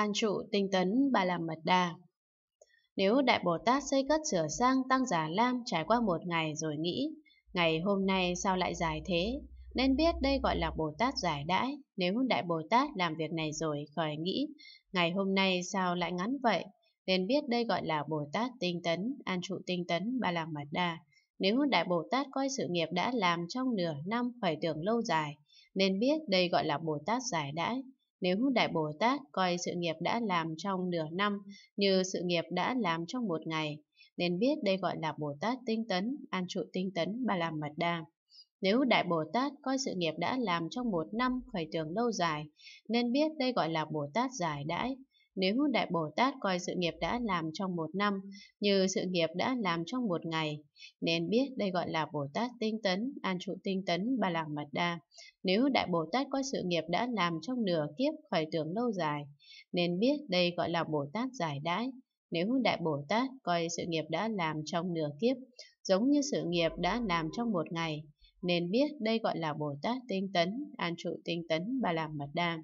an trụ tinh tấn ba làm mật đa. Nếu Đại Bồ Tát xây cất sửa sang tăng giả lam trải qua một ngày rồi nghĩ, ngày hôm nay sao lại dài thế, nên biết đây gọi là Bồ Tát giải đãi, nếu Đại Bồ Tát làm việc này rồi khỏi nghĩ, ngày hôm nay sao lại ngắn vậy, nên biết đây gọi là Bồ Tát tinh tấn, an trụ tinh tấn, ba làm mật đa. Nếu Đại Bồ Tát coi sự nghiệp đã làm trong nửa năm phải tưởng lâu dài, nên biết đây gọi là Bồ Tát giải đãi. Nếu Đại Bồ Tát coi sự nghiệp đã làm trong nửa năm như sự nghiệp đã làm trong một ngày, nên biết đây gọi là Bồ Tát tinh tấn, an trụ tinh tấn, ba làm mật đa. Nếu Đại Bồ Tát coi sự nghiệp đã làm trong một năm khởi tưởng lâu dài, nên biết đây gọi là Bồ Tát giải đãi, nếu Đại Bồ Tát coi sự nghiệp đã làm trong một năm như sự nghiệp đã làm trong một ngày, nên biết đây gọi là Bồ Tát tinh tấn, an trụ tinh tấn, ba làng mật đa. Nếu Đại Bồ Tát coi sự nghiệp đã làm trong nửa kiếp khởi tưởng lâu dài, nên biết đây gọi là Bồ Tát giải đãi. Nếu Đại Bồ Tát coi sự nghiệp đã làm trong nửa kiếp, giống như sự nghiệp đã làm trong một ngày, nên biết đây gọi là Bồ Tát tinh tấn, an trụ tinh tấn, ba làm mật đa.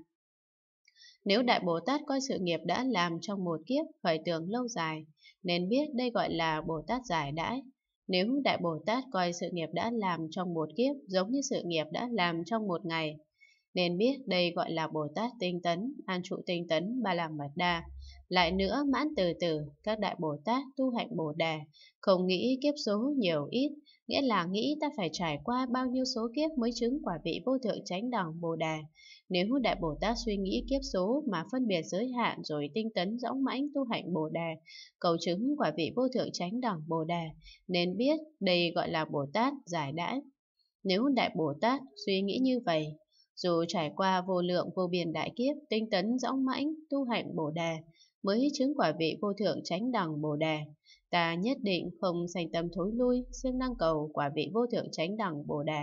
Nếu Đại Bồ Tát coi sự nghiệp đã làm trong một kiếp khởi tưởng lâu dài, nên biết đây gọi là Bồ Tát giải đãi. Nếu Đại Bồ Tát coi sự nghiệp đã làm trong một kiếp giống như sự nghiệp đã làm trong một ngày, nên biết đây gọi là Bồ Tát tinh tấn, an trụ tinh tấn, ba làm mật đa. Lại nữa, mãn từ từ, các đại Bồ Tát tu hạnh Bồ đề không nghĩ kiếp số nhiều ít, nghĩa là nghĩ ta phải trải qua bao nhiêu số kiếp mới chứng quả vị vô thượng chánh đẳng bồ đà. Nếu Đại Bồ Tát suy nghĩ kiếp số mà phân biệt giới hạn rồi tinh tấn dõng mãnh tu hạnh bồ đà, cầu chứng quả vị vô thượng chánh đẳng bồ đà, nên biết đây gọi là Bồ Tát giải đãi. Nếu Đại Bồ Tát suy nghĩ như vậy, dù trải qua vô lượng vô biên đại kiếp, tinh tấn dõng mãnh, tu hạnh Bồ Đà, mới chứng quả vị vô thượng chánh đẳng Bồ Đà, ta nhất định không sanh tâm thối lui, siêng năng cầu quả vị vô thượng chánh đẳng Bồ Đà.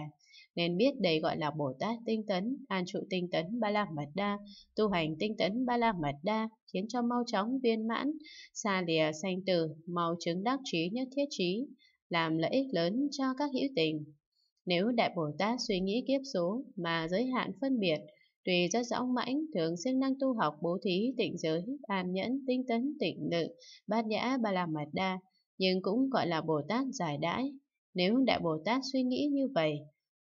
Nên biết đây gọi là Bồ Tát tinh tấn, an trụ tinh tấn ba la mật đa, tu hành tinh tấn ba la mật đa, khiến cho mau chóng viên mãn, xa lìa sanh tử, mau chứng đắc trí nhất thiết trí, làm lợi ích lớn cho các hữu tình. Nếu Đại Bồ Tát suy nghĩ kiếp số mà giới hạn phân biệt, Tuy rất dõng mãnh, thường siêng năng tu học bố thí, tịnh giới, hàm nhẫn, tinh tấn, tịnh lự, bát nhã, ba la mật đa, nhưng cũng gọi là Bồ Tát giải đãi. Nếu Đại Bồ Tát suy nghĩ như vậy,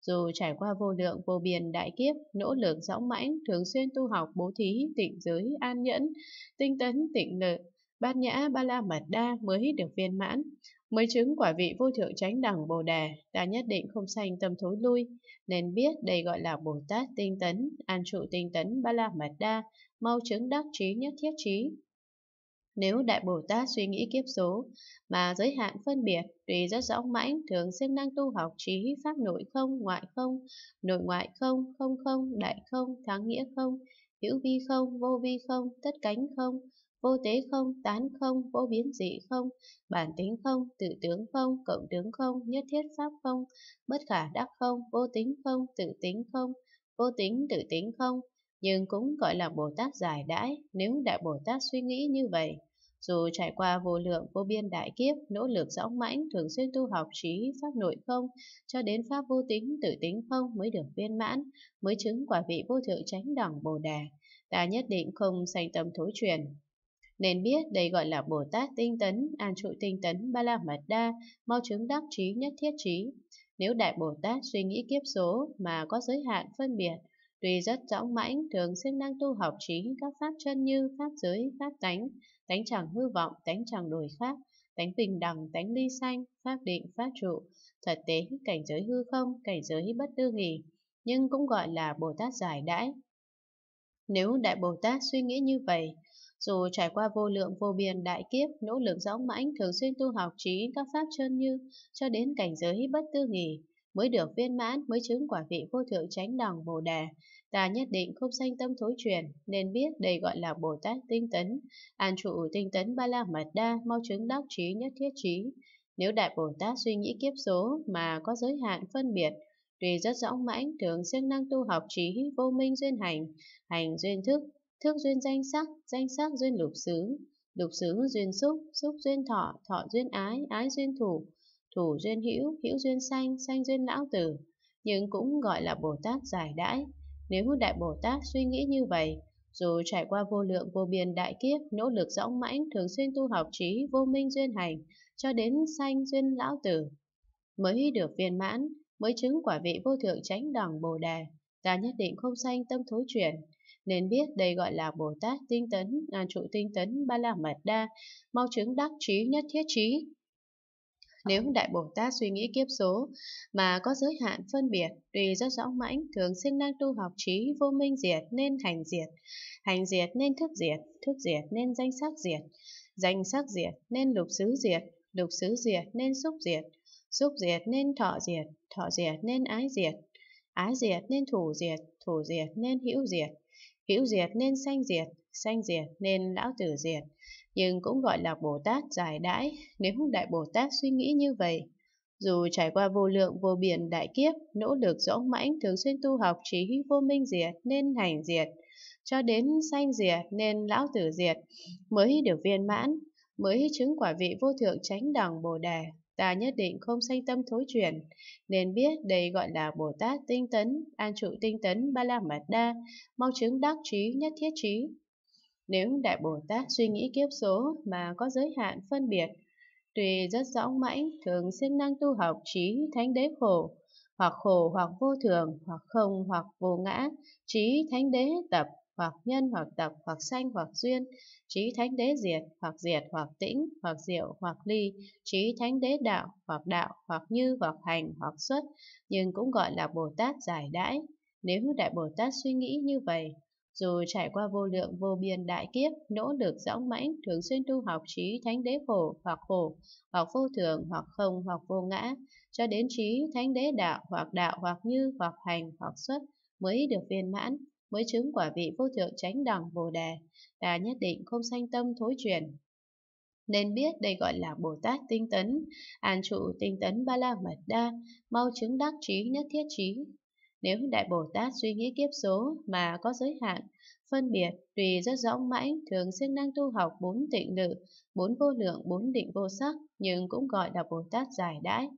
dù trải qua vô lượng vô biên đại kiếp, nỗ lực dõng mãnh, thường xuyên tu học bố thí, tịnh giới, an nhẫn, tinh tấn, tịnh lự, bát nhã ba la mật đa mới được viên mãn mới chứng quả vị vô thượng chánh đẳng Bồ Đề, ta nhất định không sanh tâm thối lui, nên biết đây gọi là Bồ Tát tinh tấn, an trụ tinh tấn ba la mật đa, mau chứng đắc trí nhất thiết trí. Nếu Đại Bồ Tát suy nghĩ kiếp số mà giới hạn phân biệt tuy rất rõ mãnh, thường siêng năng tu học trí pháp nội không, ngoại không, nội ngoại không, không không, đại không, thắng nghĩa không, hữu vi không, vô vi không, tất cánh không, vô tế không, tán không, vô biến dị không, bản tính không, tự tướng không, cộng tướng không, nhất thiết pháp không, bất khả đắc không, vô tính không, tự tính không, vô tính tự tính không, nhưng cũng gọi là Bồ Tát giải đãi nếu Đại Bồ Tát suy nghĩ như vậy. Dù trải qua vô lượng vô biên đại kiếp, nỗ lực dõng mãnh thường xuyên tu học trí pháp nội không, cho đến pháp vô tính tự tính không mới được viên mãn, mới chứng quả vị vô thượng chánh đẳng Bồ đề Ta nhất định không sanh tâm thối truyền, nên biết đây gọi là Bồ Tát tinh tấn, an trụ tinh tấn, ba la mật đa, mau chứng đắc trí nhất thiết trí. Nếu Đại Bồ Tát suy nghĩ kiếp số mà có giới hạn phân biệt, tuy rất rõng mãnh, thường siêng năng tu học trí các pháp chân như pháp giới, pháp tánh, tánh chẳng hư vọng, tánh chẳng đổi khác, tánh bình đẳng, tánh ly sanh, pháp định, pháp trụ, thật tế cảnh giới hư không, cảnh giới bất tư nghỉ, nhưng cũng gọi là Bồ Tát giải đãi. Nếu Đại Bồ Tát suy nghĩ như vậy, dù trải qua vô lượng vô biên đại kiếp, nỗ lực dõng mãnh thường xuyên tu học trí các pháp chân như cho đến cảnh giới bất tư nghỉ, mới được viên mãn mới chứng quả vị vô thượng chánh đẳng Bồ đề Ta nhất định không sanh tâm thối truyền, nên biết đây gọi là Bồ Tát tinh tấn. An trụ tinh tấn ba la mật đa, mau chứng đắc trí nhất thiết trí. Nếu Đại Bồ Tát suy nghĩ kiếp số mà có giới hạn phân biệt, tùy rất rõ mãnh thường siêng năng tu học trí vô minh duyên hành, hành duyên thức, Thước duyên danh sắc, danh sắc duyên lục xứ, lục xứ duyên xúc, xúc duyên thọ, thọ duyên ái, ái duyên thủ, thủ duyên hữu, hữu duyên sanh, sanh duyên lão tử, nhưng cũng gọi là Bồ Tát giải đãi. Nếu Đại Bồ Tát suy nghĩ như vậy, dù trải qua vô lượng vô biên đại kiếp, nỗ lực dõng mãnh, thường xuyên tu học trí, vô minh duyên hành, cho đến sanh duyên lão tử, mới được viên mãn, mới chứng quả vị vô thượng chánh đẳng Bồ Đề, ta nhất định không sanh tâm thối chuyển, nên biết đây gọi là Bồ Tát tinh tấn, ngàn trụ tinh tấn, ba la mật đa, mau chứng đắc trí nhất thiết trí. Nếu Đại Bồ Tát suy nghĩ kiếp số mà có giới hạn phân biệt, tùy rất rõ mãnh, thường sinh năng tu học trí vô minh diệt nên hành diệt, hành diệt nên thức diệt, thức diệt nên danh sắc diệt, danh sắc diệt nên lục xứ diệt, lục xứ diệt nên xúc diệt, xúc diệt nên thọ diệt, thọ diệt nên ái diệt, ái diệt nên thủ diệt, thủ diệt nên hữu diệt, hữu diệt nên sanh diệt, sanh diệt nên lão tử diệt, nhưng cũng gọi là Bồ Tát giải đãi nếu Đại Bồ Tát suy nghĩ như vậy. Dù trải qua vô lượng vô biển đại kiếp, nỗ lực rõ mãnh thường xuyên tu học trí vô minh diệt nên hành diệt, cho đến sanh diệt nên lão tử diệt, mới được viên mãn, mới chứng quả vị vô thượng chánh đẳng Bồ Đề ta nhất định không sanh tâm thối chuyển. Nên biết đây gọi là Bồ Tát tinh tấn, an trụ tinh tấn ba la mật đa, mau chứng đắc trí nhất thiết trí. Nếu Đại Bồ Tát suy nghĩ kiếp số mà có giới hạn phân biệt, tùy rất rõ mãnh, thường siêng năng tu học trí thánh đế khổ, hoặc khổ hoặc vô thường, hoặc không hoặc vô ngã, trí thánh đế tập hoặc nhân hoặc tập hoặc sanh hoặc duyên trí thánh đế diệt hoặc diệt hoặc tĩnh hoặc diệu hoặc ly trí thánh đế đạo hoặc đạo hoặc như hoặc hành hoặc xuất nhưng cũng gọi là bồ tát giải đãi nếu đại bồ tát suy nghĩ như vậy dù trải qua vô lượng vô biên đại kiếp, nỗ lực dõng mãnh, thường xuyên tu học trí thánh đế khổ hoặc khổ, hoặc vô thường hoặc không hoặc vô ngã, cho đến trí thánh đế đạo hoặc đạo hoặc như hoặc hành hoặc xuất mới được viên mãn mới chứng quả vị vô thượng chánh đẳng Bồ Đề, là nhất định không sanh tâm thối chuyển. Nên biết đây gọi là Bồ Tát tinh tấn, an trụ tinh tấn ba la mật đa, mau chứng đắc trí nhất thiết trí. Nếu Đại Bồ Tát suy nghĩ kiếp số mà có giới hạn, phân biệt, tùy rất rõ mãnh, thường xuyên năng tu học bốn tịnh lự, bốn vô lượng, bốn định vô sắc, nhưng cũng gọi là Bồ Tát giải đãi.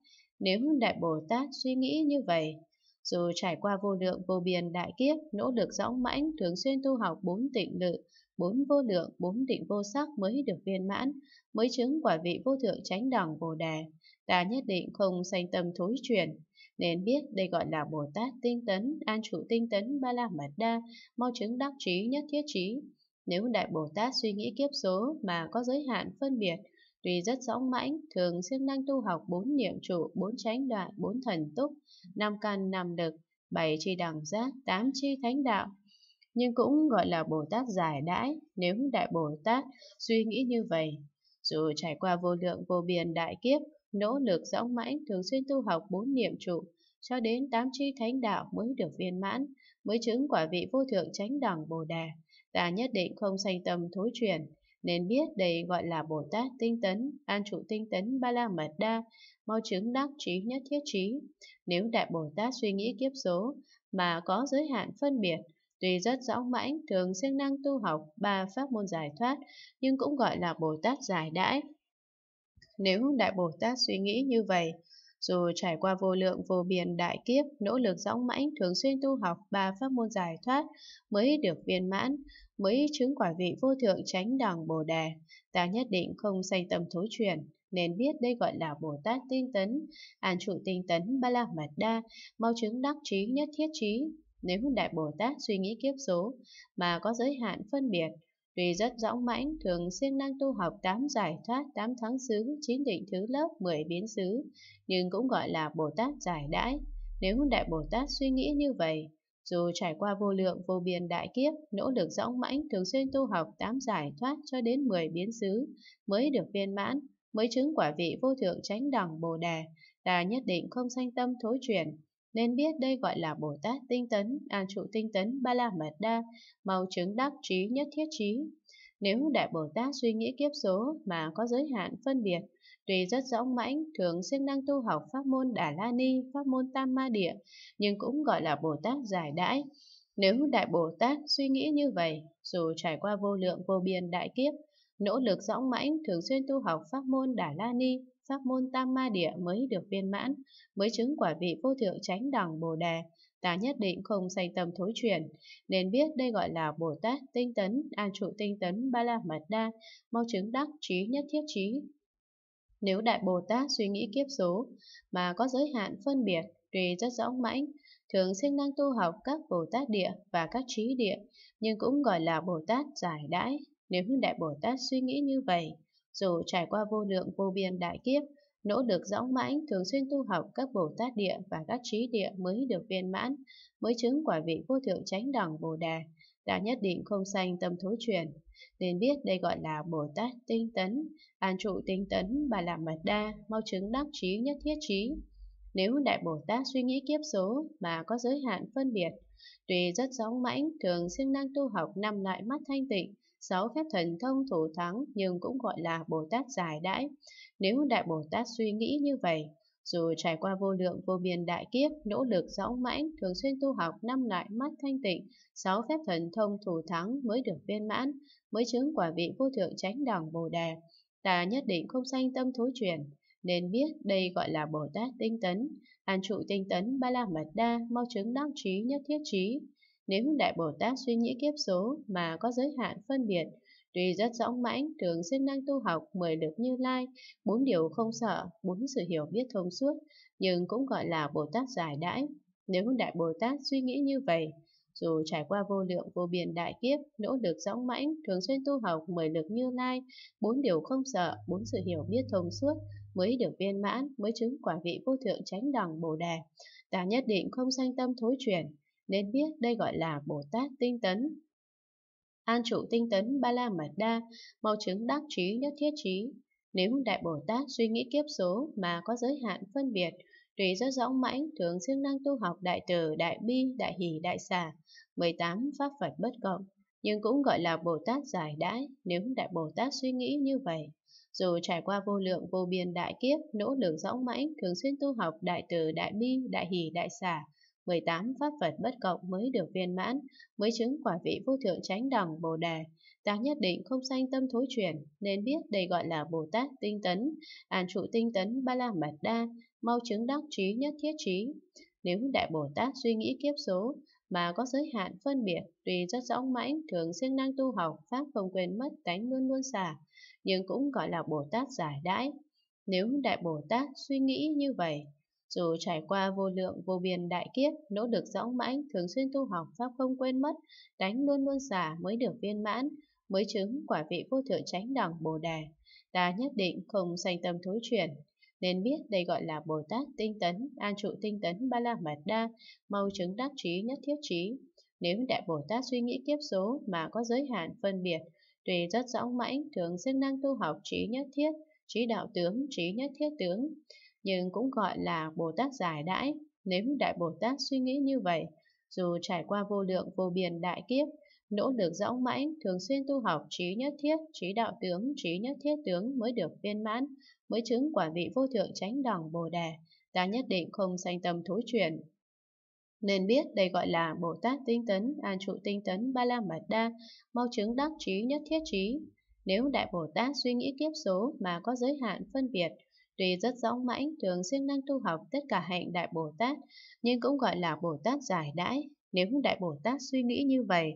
Nếu Đại Bồ Tát suy nghĩ như vậy, dù trải qua vô lượng vô biên đại kiếp, nỗ lực dõng mãnh, thường xuyên tu học bốn tịnh lự, bốn vô lượng, bốn định vô sắc mới được viên mãn, mới chứng quả vị vô thượng chánh đẳng Bồ Đề. Ta nhất định không sanh tâm thối chuyển, nên biết đây gọi là Bồ Tát tinh tấn, an trụ tinh tấn, ba la mật đa, mau chứng đắc trí nhất thiết trí. Nếu Đại Bồ Tát suy nghĩ kiếp số mà có giới hạn phân biệt, Tuy rất dõng mãnh, thường xuyên đang tu học bốn niệm trụ, bốn chánh đoạn, bốn thần túc, năm căn, năm lực, bảy chi đẳng giác, tám chi thánh đạo, nhưng cũng gọi là Bồ Tát giải đãi nếu Đại Bồ Tát suy nghĩ như vậy. Dù trải qua vô lượng vô biên đại kiếp, nỗ lực dõng mãnh thường xuyên tu học bốn niệm trụ, cho đến tám chi thánh đạo mới được viên mãn, mới chứng quả vị vô thượng chánh đẳng Bồ Đà, ta nhất định không sanh tâm thối chuyển, nên biết đây gọi là Bồ Tát tinh tấn, an trụ tinh tấn ba la mật đa, mau chứng đắc trí nhất thiết trí. Nếu Đại Bồ Tát suy nghĩ kiếp số mà có giới hạn phân biệt, tuy rất rõ mãnh, thường siêng năng tu học ba pháp môn giải thoát, nhưng cũng gọi là Bồ Tát giải đãi. Nếu Đại Bồ Tát suy nghĩ như vậy, dù trải qua vô lượng vô biên đại kiếp, nỗ lực dõng mãnh thường xuyên tu học ba pháp môn giải thoát mới được viên mãn, mới chứng quả vị vô thượng chánh đẳng Bồ Đề, ta nhất định không sanh tâm thối chuyển, nên biết đây gọi là Bồ Tát tinh tấn, an trụ tinh tấn ba la mật đa, mau chứng đắc trí nhất thiết trí. Nếu Đại Bồ Tát suy nghĩ kiếp số mà có giới hạn phân biệt, Tuy rất dõng mãnh, thường siêng năng tu học 8 giải thoát, 8 thắng xứ, 9 định thứ lớp, 10 biến xứ, nhưng cũng gọi là Bồ Tát giải đãi. Nếu Đại Bồ Tát suy nghĩ như vậy, dù trải qua vô lượng vô biên đại kiếp, nỗ lực dõng mãnh thường xuyên tu học 8 giải thoát cho đến 10 biến xứ mới được viên mãn, mới chứng quả vị vô thượng chánh đẳng Bồ Đề, là nhất định không sanh tâm thối chuyển, nên biết đây gọi là Bồ Tát tinh tấn, an trụ tinh tấn, ba la mật đa, mau chứng đắc trí nhất thiết trí. Nếu Đại Bồ Tát suy nghĩ kiếp số mà có giới hạn phân biệt, tuy rất rõng mãnh, thường siêng năng tu học pháp môn Đà La Ni, pháp môn Tam Ma Địa, nhưng cũng gọi là Bồ Tát giải đãi. Nếu Đại Bồ Tát suy nghĩ như vậy, dù trải qua vô lượng vô biên đại kiếp, Nỗ lực dõng mãnh thường xuyên tu học pháp môn Đà La Ni, pháp môn Tam Ma Địa mới được viên mãn, mới chứng quả vị vô thượng chánh đẳng Bồ Đề, ta nhất định không say tâm thối chuyển, nên biết đây gọi là Bồ Tát tinh tấn, an trụ tinh tấn Ba La Mật Đa, mau chứng đắc trí nhất thiết trí. Nếu Đại Bồ Tát suy nghĩ kiếp số mà có giới hạn phân biệt, tùy rất rõng mãnh, thường sinh năng tu học các Bồ Tát địa và các trí địa, nhưng cũng gọi là Bồ Tát giải đãi, nếu Đại Bồ Tát suy nghĩ như vậy, dù trải qua vô lượng vô biên đại kiếp, nỗ lực dõng mãnh thường xuyên tu học các Bồ Tát địa và các trí địa mới được viên mãn, mới chứng quả vị vô thượng chánh đẳng Bồ Đà, đã nhất định không sanh tâm thối chuyển. Nên biết đây gọi là Bồ Tát tinh tấn, an trụ tinh tấn bà làm mật đa, mau chứng đắc trí nhất thiết trí. Nếu Đại Bồ Tát suy nghĩ kiếp số mà có giới hạn phân biệt, tùy rất dõng mãnh thường siêng năng tu học năm lại mắt thanh tịnh, sáu phép thần thông thủ thắng nhưng cũng gọi là Bồ Tát giải đãi. Nếu Đại Bồ Tát suy nghĩ như vậy, dù trải qua vô lượng vô biên đại kiếp, nỗ lực dẫu mãnh, thường xuyên tu học năm lại mắt thanh tịnh, sáu phép thần thông thủ thắng mới được viên mãn, mới chứng quả vị vô thượng chánh đẳng Bồ Đề. Ta nhất định không sanh tâm thối chuyển, nên biết đây gọi là Bồ Tát tinh tấn, an trụ tinh tấn ba la mật đa, mau chứng đắc trí nhất thiết trí. Nếu Đại Bồ Tát suy nghĩ kiếp số mà có giới hạn phân biệt, tuy rất dõng mãnh, thường xuyên năng tu học mười lực như lai, bốn điều không sợ, bốn sự hiểu biết thông suốt, nhưng cũng gọi là Bồ Tát giải đãi. Nếu Đại Bồ Tát suy nghĩ như vậy, dù trải qua vô lượng vô biên đại kiếp, nỗ lực dõng mãnh, thường xuyên tu học mười lực như lai, bốn điều không sợ, bốn sự hiểu biết thông suốt, mới được viên mãn, mới chứng quả vị vô thượng chánh đẳng Bồ Đề. Ta nhất định không sanh tâm thối chuyển, nên biết đây gọi là Bồ Tát tinh tấn. An trụ tinh tấn ba la mật đa, mau chứng đắc trí nhất thiết trí. Nếu Đại Bồ Tát suy nghĩ kiếp số mà có giới hạn phân biệt, tùy do rõ mãnh, thường siêng năng tu học đại từ, đại bi, đại hỷ, đại xả, 18 pháp Phật bất cộng, nhưng cũng gọi là Bồ Tát giải đãi nếu Đại Bồ Tát suy nghĩ như vậy. Dù trải qua vô lượng vô biên đại kiếp, nỗ lực dõng mãnh, thường xuyên tu học đại từ, đại bi, đại hỷ, đại xả, 18 pháp vật bất cộng mới được viên mãn, mới chứng quả vị vô thượng chánh đẳng Bồ Đề. Ta nhất định không sanh tâm thối chuyển, nên biết đây gọi là Bồ Tát tinh tấn, an trụ tinh tấn ba la mật đa, mau chứng đắc trí nhất thiết trí. Nếu Đại Bồ Tát suy nghĩ kiếp số, mà có giới hạn phân biệt, tùy rất rõng mãnh, thường siêng năng tu học, pháp không quên mất, tánh luôn luôn xả, nhưng cũng gọi là Bồ Tát giải đãi. Nếu Đại Bồ Tát suy nghĩ như vậy, dù trải qua vô lượng vô biên đại kiếp, nỗ lực dõng mãnh, thường xuyên tu học pháp không quên mất, đánh luôn luôn xả mới được viên mãn, mới chứng quả vị vô thượng chánh đẳng Bồ Đề. Ta nhất định không sanh tâm thối chuyển, nên biết đây gọi là Bồ Tát tinh tấn, an trụ tinh tấn ba la mật đa, mau chứng đắc trí nhất thiết trí. Nếu đại Bồ Tát suy nghĩ kiếp số mà có giới hạn phân biệt, tùy rất rõ mãnh thường xuyên năng tu học trí nhất thiết, trí đạo tướng, trí nhất thiết tướng, nhưng cũng gọi là Bồ Tát giải đãi nếu Đại Bồ Tát suy nghĩ như vậy, dù trải qua vô lượng vô biên đại kiếp, nỗ lực dẫu mãnh, thường xuyên tu học trí nhất thiết, trí đạo tướng, trí nhất thiết tướng mới được viên mãn, mới chứng quả vị vô thượng chánh đẳng Bồ Đề, ta nhất định không sanh tâm thối chuyển. Nên biết đây gọi là Bồ Tát tinh tấn, an trụ tinh tấn, ba la mật đa, mau chứng đắc trí nhất thiết trí. Nếu Đại Bồ Tát suy nghĩ kiếp số mà có giới hạn phân biệt, Tuy rất dõng mãnh, thường xuyên năng tu học tất cả hạnh Đại Bồ Tát, nhưng cũng gọi là Bồ Tát giải đãi, nếu Đại Bồ Tát suy nghĩ như vậy.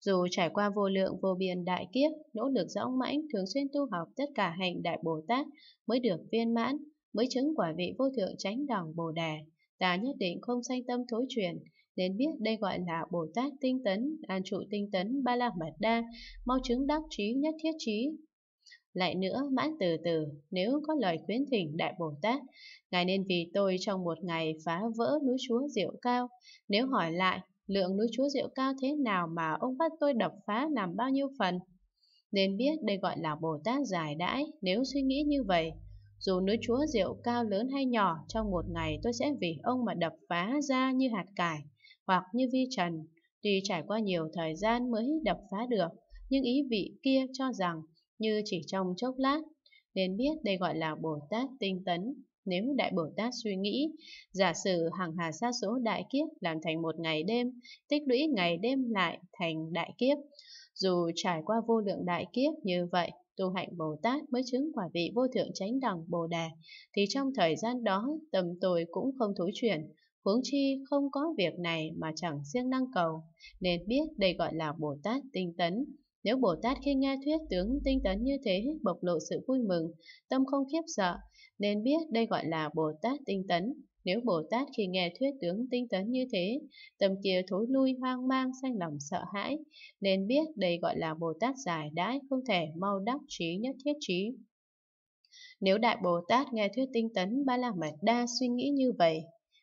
Dù trải qua vô lượng vô biên đại kiếp, nỗ lực dõng mãnh thường xuyên tu học tất cả hạnh Đại Bồ Tát mới được viên mãn, mới chứng quả vị vô thượng chánh đẳng Bồ Đà. Ta nhất định không sanh tâm thối chuyển, nên biết đây gọi là Bồ Tát tinh tấn, an trụ tinh tấn, ba la mật đa, mau chứng đắc trí nhất thiết trí, lại nữa, mãn từ từ, nếu có lời khuyến thỉnh Đại Bồ Tát, Ngài nên vì tôi trong một ngày phá vỡ núi chúa diệu cao. Nếu hỏi lại, lượng núi chúa diệu cao thế nào mà ông bắt tôi đập phá làm bao nhiêu phần? Nên biết đây gọi là Bồ Tát giải đãi nếu suy nghĩ như vậy. Dù núi chúa diệu cao lớn hay nhỏ, trong một ngày tôi sẽ vì ông mà đập phá ra như hạt cải, hoặc như vi trần, tuy trải qua nhiều thời gian mới đập phá được, nhưng ý vị kia cho rằng như chỉ trong chốc lát, nên biết đây gọi là Bồ Tát tinh tấn. Nếu Đại Bồ Tát suy nghĩ, giả sử hàng hà sa số đại kiếp làm thành một ngày đêm, tích lũy ngày đêm lại thành đại kiếp. Dù trải qua vô lượng đại kiếp như vậy, tu hạnh Bồ Tát mới chứng quả vị vô thượng chánh đẳng Bồ Đà, thì trong thời gian đó tâm tôi cũng không thối chuyển, huống chi không có việc này mà chẳng siêng năng cầu, nên biết đây gọi là Bồ Tát tinh tấn. Nếu Bồ Tát khi nghe thuyết tướng tinh tấn như thế bộc lộ sự vui mừng, tâm không khiếp sợ, nên biết đây gọi là Bồ Tát tinh tấn. Nếu Bồ Tát khi nghe thuyết tướng tinh tấn như thế, tâm kia thối lui hoang mang sanh lòng sợ hãi, nên biết đây gọi là Bồ Tát giải đãi không thể mau đắc trí nhất thiết trí. Nếu Đại Bồ Tát nghe thuyết tinh tấn Ba La Mật Đa suy nghĩ như vậy,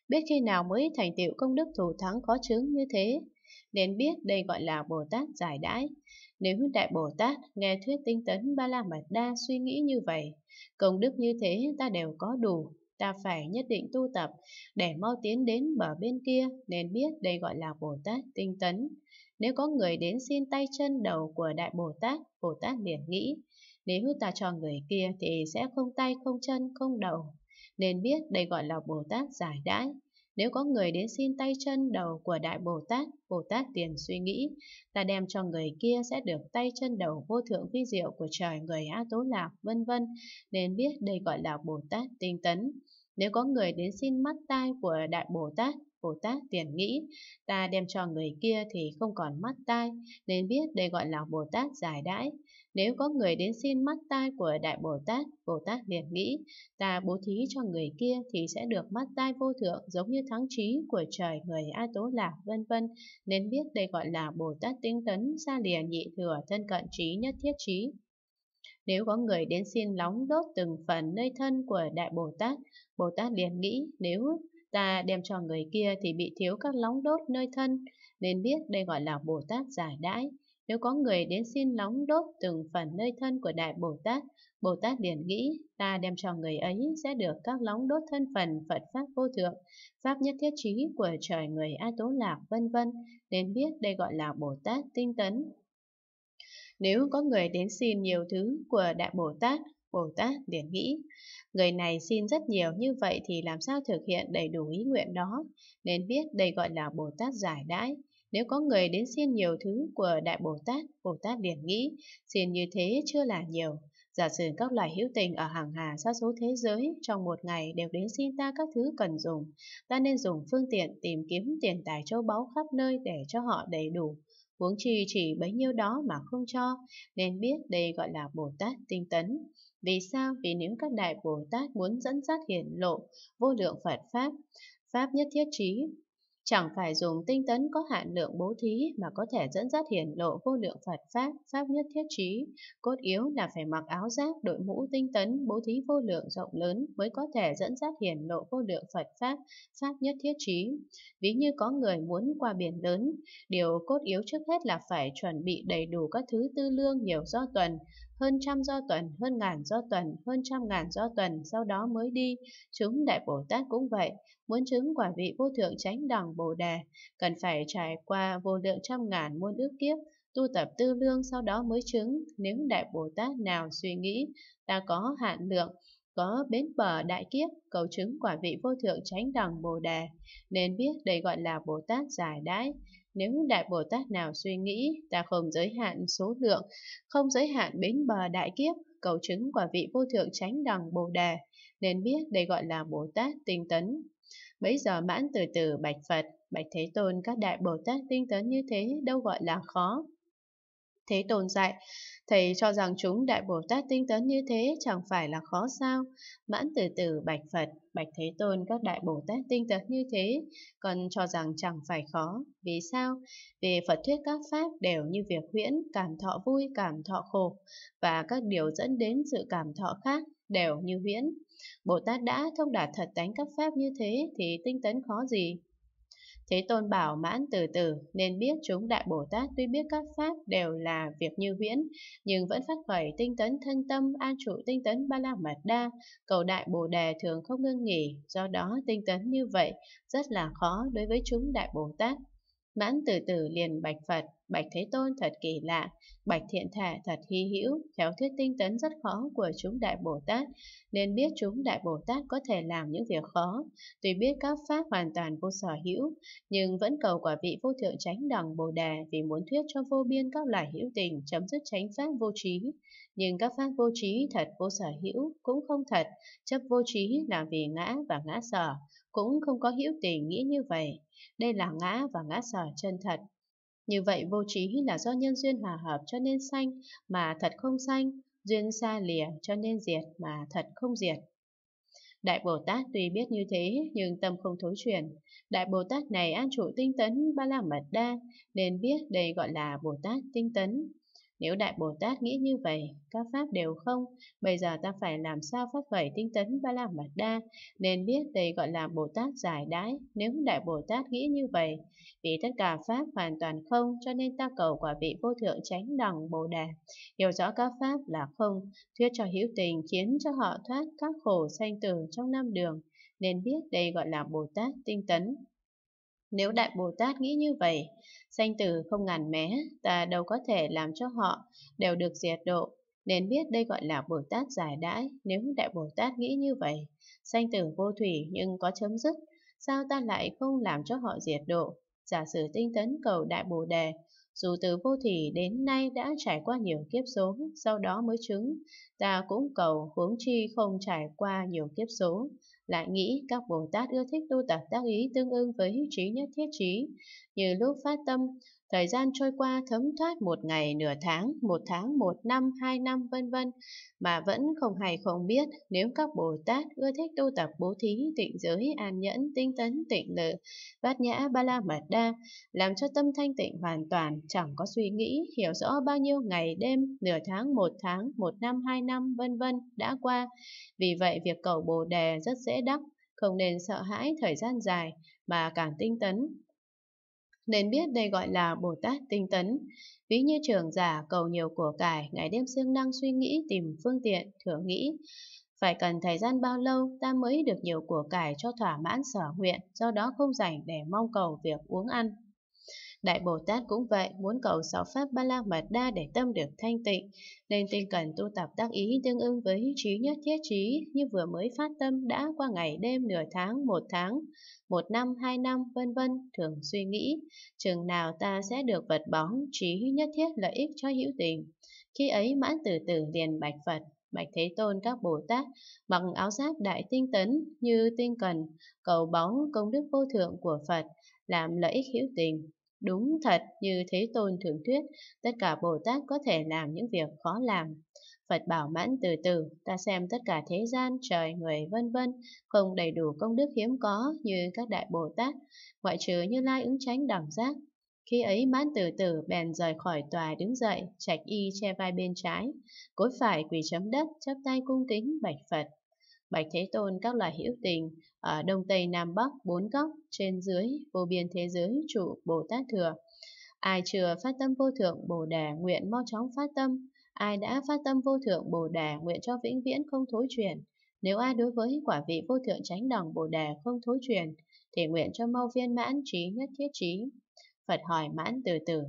biết khi nào mới thành tựu công đức thủ thắng khó chứng như thế, nên biết đây gọi là Bồ Tát giải đãi. Nếu Đại Bồ Tát nghe thuyết tinh tấn Ba La Mật Đa suy nghĩ như vậy, công đức như thế ta đều có đủ, ta phải nhất định tu tập để mau tiến đến bờ bên kia nên biết đây gọi là Bồ Tát tinh tấn. Nếu có người đến xin tay chân đầu của Đại Bồ Tát, Bồ Tát liền nghĩ, nếu ta cho người kia thì sẽ không tay không chân không đầu. Nên biết đây gọi là Bồ Tát giải đãi. Nếu có người đến xin tay chân đầu của Đại Bồ Tát, Bồ Tát tiền suy nghĩ, ta đem cho người kia sẽ được tay chân đầu vô thượng vi diệu của trời người A Tố Lạc, vân vân, nên biết đây gọi là Bồ Tát tinh tấn. Nếu có người đến xin mắt tai của Đại Bồ Tát, Bồ Tát tiền nghĩ, ta đem cho người kia thì không còn mắt tai, nên biết đây gọi là Bồ Tát giải đãi. Nếu có người đến xin mắt tai của Đại Bồ Tát, Bồ Tát liền nghĩ, ta bố thí cho người kia thì sẽ được mắt tai vô thượng giống như thắng trí của trời người A Tố Lạc, vân vân nên biết đây gọi là Bồ Tát tinh tấn, xa lìa nhị thừa, thân cận trí nhất thiết trí. Nếu có người đến xin lóng đốt từng phần nơi thân của Đại Bồ Tát, Bồ Tát liền nghĩ nếu ta đem cho người kia thì bị thiếu các lóng đốt nơi thân, nên biết đây gọi là Bồ Tát giải đãi. Nếu có người đến xin lóng đốt từng phần nơi thân của Đại Bồ Tát, Bồ Tát liền nghĩ, ta đem cho người ấy sẽ được các lóng đốt thân phần Phật Pháp vô thượng, Pháp nhất thiết trí của trời người A Tố Lạc, vân vân, nên biết đây gọi là Bồ Tát tinh tấn. Nếu có người đến xin nhiều thứ của Đại Bồ Tát, Bồ Tát liền nghĩ, người này xin rất nhiều như vậy thì làm sao thực hiện đầy đủ ý nguyện đó, nên biết đây gọi là Bồ Tát giải đãi. Nếu có người đến xin nhiều thứ của Đại Bồ Tát, Bồ Tát liền nghĩ, xin như thế chưa là nhiều. Giả sử các loài hữu tình ở hàng hà sa số thế giới trong một ngày đều đến xin ta các thứ cần dùng, ta nên dùng phương tiện tìm kiếm tiền tài châu báu khắp nơi để cho họ đầy đủ. Huống chi chỉ bấy nhiêu đó mà không cho, nên biết đây gọi là Bồ Tát tinh tấn. Vì sao? Vì nếu các đại Bồ Tát muốn dẫn dắt hiển lộ vô lượng Phật Pháp, Pháp nhất thiết trí, Chẳng phải dùng tinh tấn có hạn lượng bố thí mà có thể dẫn dắt hiển lộ vô lượng Phật Pháp, Pháp nhất thiết trí. Cốt yếu là phải mặc áo giáp, đội mũ tinh tấn, bố thí vô lượng rộng lớn mới có thể dẫn dắt hiển lộ vô lượng Phật Pháp, Pháp nhất thiết trí. Ví như có người muốn qua biển lớn, điều cốt yếu trước hết là phải chuẩn bị đầy đủ các thứ tư lương nhiều do tuần, hơn trăm do tuần, hơn ngàn do tuần, hơn trăm ngàn do tuần, sau đó mới đi. Chúng Đại Bồ Tát cũng vậy, muốn chứng quả vị vô thượng chánh đẳng Bồ Đề, cần phải trải qua vô lượng trăm ngàn muôn ước kiếp, tu tập tư lương sau đó mới chứng. Nếu Đại Bồ Tát nào suy nghĩ, ta có hạn lượng, có bến bờ đại kiếp cầu chứng quả vị vô thượng chánh đẳng Bồ Đề, nên biết đây gọi là Bồ Tát giải đãi. Nếu Đại Bồ Tát nào suy nghĩ, ta không giới hạn số lượng, không giới hạn bến bờ đại kiếp, cầu chứng quả vị vô thượng tránh đằng Bồ Đề, nên biết đây gọi là Bồ Tát tinh tấn. Bấy giờ mãn từ từ bạch Phật, bạch Thế Tôn các Đại Bồ Tát tinh tấn như thế đâu gọi là khó. Thế tồn dạy, thầy cho rằng chúng Đại Bồ Tát tinh tấn như thế chẳng phải là khó sao. Mãn từ từ bạch Phật, bạch Thế Tôn các Đại Bồ Tát tinh tấn như thế, còn cho rằng chẳng phải khó. Vì sao? Vì Phật thuyết các Pháp đều như việc huyễn, cảm thọ vui, cảm thọ khổ, và các điều dẫn đến sự cảm thọ khác đều như huyễn. Bồ Tát đã thông đạt thật tánh các Pháp như thế thì tinh tấn khó gì? Thế Tôn bảo mãn từ từ nên biết chúng Đại Bồ Tát tuy biết các pháp đều là việc như viễn, nhưng vẫn phát khởi tinh tấn thân tâm an trụ tinh tấn ba la mật đa, cầu Đại Bồ Đề thường không ngưng nghỉ, do đó tinh tấn như vậy rất là khó đối với chúng Đại Bồ Tát. Mãn từ từ liền bạch Phật, bạch Thế Tôn thật kỳ lạ, bạch thiện thả thật hy hữu, khéo thuyết tinh tấn rất khó của chúng Đại Bồ Tát, nên biết chúng Đại Bồ Tát có thể làm những việc khó. Tuy biết các pháp hoàn toàn vô sở hữu, nhưng vẫn cầu quả vị vô thượng chánh đẳng Bồ đề vì muốn thuyết cho vô biên các loài hữu tình chấm dứt chánh pháp vô trí. Nhưng các pháp vô trí thật vô sở hữu cũng không thật, chấp vô trí là vì ngã và ngã sở, cũng không có hữu tình nghĩ như vậy. Đây là ngã và ngã sở chân thật. Như vậy vô trí là do nhân duyên hòa hợp cho nên sanh mà thật không sanh, duyên xa lìa cho nên diệt mà thật không diệt. Đại Bồ Tát tuy biết như thế nhưng tâm không thối chuyển. Đại Bồ Tát này an trụ tinh tấn ba la mật đa nên biết đây gọi là Bồ Tát tinh tấn. Nếu Đại Bồ Tát nghĩ như vậy, các Pháp đều không, bây giờ ta phải làm sao phát khởi tinh tấn và làm mật đa, nên biết đây gọi là Bồ Tát giải đái. nếu Đại Bồ Tát nghĩ như vậy. Vì tất cả Pháp hoàn toàn không, cho nên ta cầu quả vị vô thượng tránh đẳng Bồ Đà. Hiểu rõ các Pháp là không, thuyết cho hữu tình khiến cho họ thoát các khổ sanh tử trong năm đường, nên biết đây gọi là Bồ Tát tinh tấn. Nếu Đại Bồ Tát nghĩ như vậy, sanh tử không ngàn mé, ta đâu có thể làm cho họ đều được diệt độ, nên biết đây gọi là Bồ Tát giải đãi, nếu Đại Bồ Tát nghĩ như vậy, sanh tử vô thủy nhưng có chấm dứt, sao ta lại không làm cho họ diệt độ? Giả sử tinh tấn cầu Đại Bồ Đề, dù từ vô thủy đến nay đã trải qua nhiều kiếp số, sau đó mới chứng, ta cũng cầu huống chi không trải qua nhiều kiếp số. Lại nghĩ các Bồ Tát ưa thích tu tập tác ý tương ưng với trí nhất thiết trí, như lúc phát tâm, Thời gian trôi qua thấm thoát một ngày, nửa tháng, một tháng, một năm, hai năm, vân vân Mà vẫn không hay không biết nếu các Bồ Tát ưa thích tu tập bố thí, tịnh giới, an nhẫn, tinh tấn, tịnh lự, bát nhã, ba la mật đa, làm cho tâm thanh tịnh hoàn toàn, chẳng có suy nghĩ, hiểu rõ bao nhiêu ngày, đêm, nửa tháng, một tháng, một năm, hai năm, vân vân đã qua. Vì vậy việc cầu Bồ Đề rất dễ đắc, không nên sợ hãi thời gian dài mà càng tinh tấn, nên biết đây gọi là Bồ Tát tinh tấn. Ví như trưởng giả cầu nhiều của cải, ngày đêm siêng năng suy nghĩ tìm phương tiện, thưởng nghĩ. Phải cần thời gian bao lâu ta mới được nhiều của cải cho thỏa mãn sở nguyện, do đó không rảnh để mong cầu việc uống ăn. Đại Bồ Tát cũng vậy, muốn cầu sáu pháp ba la mật đa để tâm được thanh tịnh, nên tinh cần tu tập tác ý tương ưng với trí nhất thiết trí như vừa mới phát tâm đã qua ngày đêm nửa tháng, một tháng, một năm, hai năm, vân vân, thường suy nghĩ, chừng nào ta sẽ được vật bóng trí nhất thiết lợi ích cho hữu tình. Khi ấy mãn từ từ liền bạch Phật, Bạch Thế Tôn các Bồ Tát bằng áo giáp đại tinh tấn như tinh cần, cầu bóng công đức vô thượng của Phật, làm lợi ích hữu tình, Đúng thật như Thế Tôn thường thuyết, tất cả Bồ Tát có thể làm những việc khó làm. Phật bảo mãn từ từ, ta xem tất cả thế gian, trời, người vân vân, không đầy đủ công đức hiếm có như các đại Bồ Tát, ngoại trừ như lai ứng tránh đẳng giác. Khi ấy mãn từ từ bèn rời khỏi tòa đứng dậy, trạch y che vai bên trái, cối phải quỳ chấm đất, chắp tay cung kính bạch Phật. Bạch Thế Tôn các loại hữu tình, ở Đông Tây Nam Bắc, bốn góc, trên dưới, vô biên thế giới, trụ Bồ Tát Thừa. Ai chưa phát tâm vô thượng Bồ Đà nguyện mau chóng phát tâm, ai đã phát tâm vô thượng Bồ Đà nguyện cho vĩnh viễn không thối chuyển. Nếu ai đối với quả vị vô thượng tránh đẳng Bồ Đà không thối chuyển, thì nguyện cho mau viên mãn trí nhất thiết trí. Phật hỏi mãn từ từ.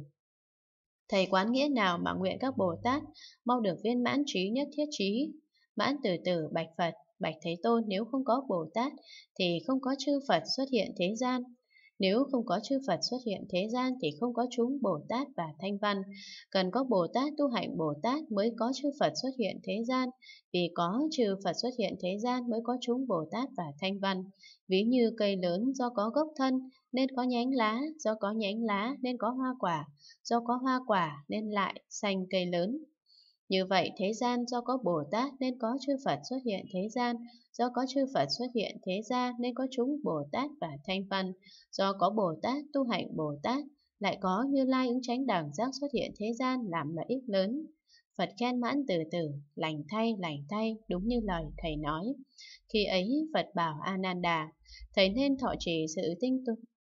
Thầy quán nghĩa nào mà nguyện các Bồ Tát mau được viên mãn trí nhất thiết trí? Mãn từ từ bạch Phật, Bạch Thế Tôn nếu không có Bồ Tát thì không có chư Phật xuất hiện thế gian. Nếu không có chư Phật xuất hiện thế gian thì không có chúng Bồ Tát và Thanh Văn. Cần có Bồ Tát tu hạnh Bồ Tát mới có chư Phật xuất hiện thế gian. Vì có chư Phật xuất hiện thế gian mới có chúng Bồ Tát và Thanh Văn. Ví như cây lớn do có gốc thân nên có nhánh lá, do có nhánh lá nên có hoa quả, do có hoa quả nên lại xanh cây lớn. Như vậy, thế gian do có Bồ Tát nên có chư Phật xuất hiện thế gian, do có chư Phật xuất hiện thế gian nên có chúng Bồ Tát và Thanh Văn, do có Bồ Tát tu hạnh Bồ Tát, lại có Như Lai ứng tránh đẳng giác xuất hiện thế gian làm lợi ích lớn. Phật khen mãn từ từ, lành thay, lành thay, đúng như lời Thầy nói. Khi ấy, Phật bảo Ananda, Thầy nên thọ trì sự tinh tu